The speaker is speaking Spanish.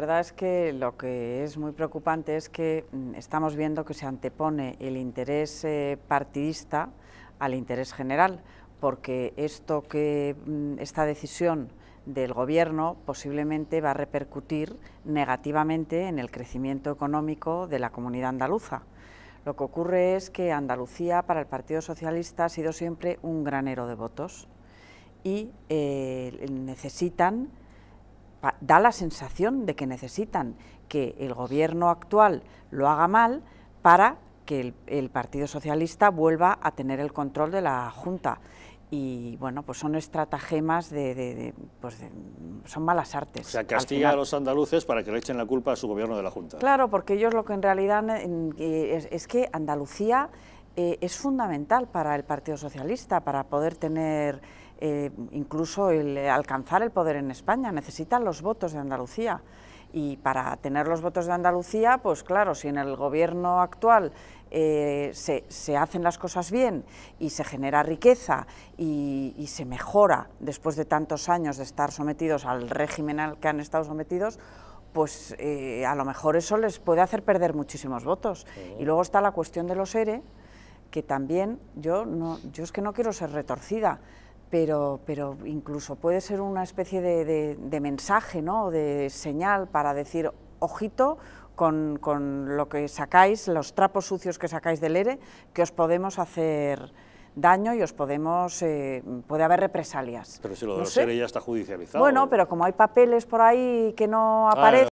La verdad es que lo que es muy preocupante es que mm, estamos viendo que se antepone el interés eh, partidista al interés general, porque esto que mm, esta decisión del Gobierno posiblemente va a repercutir negativamente en el crecimiento económico de la comunidad andaluza. Lo que ocurre es que Andalucía para el Partido Socialista ha sido siempre un granero de votos y eh, necesitan da la sensación de que necesitan que el gobierno actual lo haga mal para que el, Partido Socialista vuelva a tener el control de la Junta. Y bueno, pues son estratagemas de, pues son malas artes. O sea, castiga a los andaluces para que le echen la culpa a su gobierno de la Junta. Claro, porque ellos lo que en realidad eh, es, que Andalucía eh, es fundamental para el Partido Socialista, para poder tener eh, incluso el alcanzar el poder en España, necesitan los votos de Andalucía. Y para tener los votos de Andalucía, pues claro, si en el gobierno actual eh, se, hacen las cosas bien y se genera riqueza y, se mejora después de tantos años de estar sometidos al régimen al que han estado sometidos, pues eh, a lo mejor eso les puede hacer perder muchísimos votos. Y luego está la cuestión de los ERE, que también yo, no, yo es que no quiero ser retorcida, pero, pero incluso puede ser una especie de, mensaje, ¿no? de señal para decir, ojito, con, lo que sacáis, los trapos sucios que sacáis del ERE, que os podemos hacer daño y os podemos, eh, puede haber represalias. Pero si lo de ERE ya está judicializado. Bueno, pero como hay papeles por ahí que no ah, aparecen...